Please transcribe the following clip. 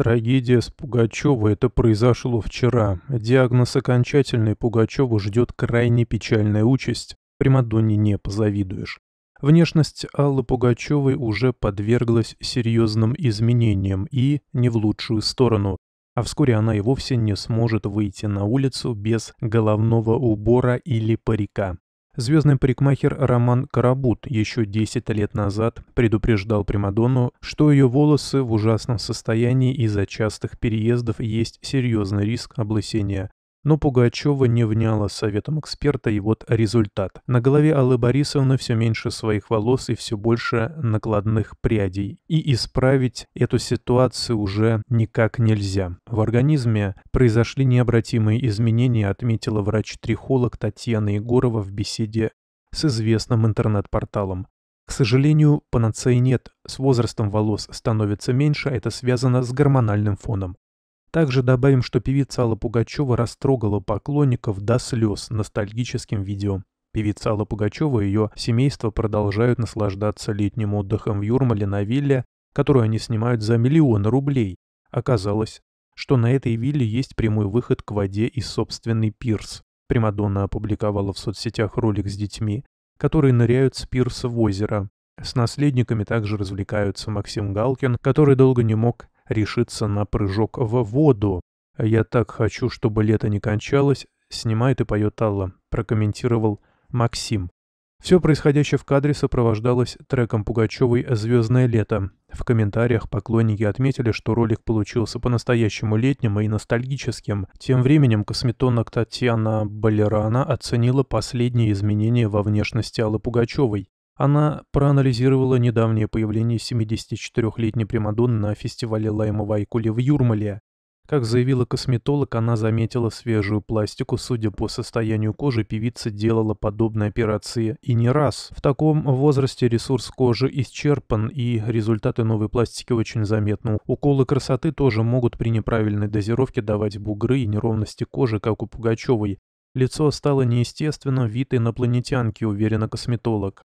Трагедия с Пугачева. Это произошло вчера. Диагноз окончательный Пугачева ждет крайне печальная участь. Примадонне не позавидуешь. Внешность Аллы Пугачевой уже подверглась серьезным изменениям и не в лучшую сторону, а вскоре она и вовсе не сможет выйти на улицу без головного убора или парика. Звездный парикмахер Роман Карабут еще 10 лет назад предупреждал Примадонну, что ее волосы в ужасном состоянии из-за частых переездов есть серьезный риск облысения, но Пугачева не вняла советом эксперта, и вот результат. На голове Аллы Борисовны все меньше своих волос и все больше накладных прядей. И исправить эту ситуацию уже никак нельзя. В организме произошли необратимые изменения, отметила врач-трихолог Татьяна Егорова в беседе с известным интернет-порталом. К сожалению, панацеи нет. С возрастом волос становится меньше, а это связано с гормональным фоном. Также добавим, что певица Алла Пугачева растрогала поклонников до слез ностальгическим видео. Певица Алла Пугачева и ее семейство продолжают наслаждаться летним отдыхом в Юрмале на вилле, которую они снимают за миллион рублей. Оказалось, что на этой вилле есть прямой выход к воде и собственный пирс. Примадонна опубликовала в соцсетях ролик с детьми, которые ныряют с пирса в озеро. С наследниками также развлекаются Максим Галкин, который долго не мог решится на прыжок в воду. «Я так хочу, чтобы лето не кончалось», снимает и поет Алла, прокомментировал Максим. Все происходящее в кадре сопровождалось треком Пугачевой «Звездное лето». В комментариях поклонники отметили, что ролик получился по-настоящему летним и ностальгическим. Тем временем косметонок Татьяна Балерана оценила последние изменения во внешности Аллы Пугачевой. Она проанализировала недавнее появление 74-летней Примадонны на фестивале Лайма Вайкуле в Юрмале. Как заявила косметолог, она заметила свежую пластику. Судя по состоянию кожи, певица делала подобные операции и не раз. В таком возрасте ресурс кожи исчерпан, и результаты новой пластики очень заметны. Уколы красоты тоже могут при неправильной дозировке давать бугры и неровности кожи, как у Пугачевой. Лицо стало неестественным, вид инопланетянки, уверена косметолог.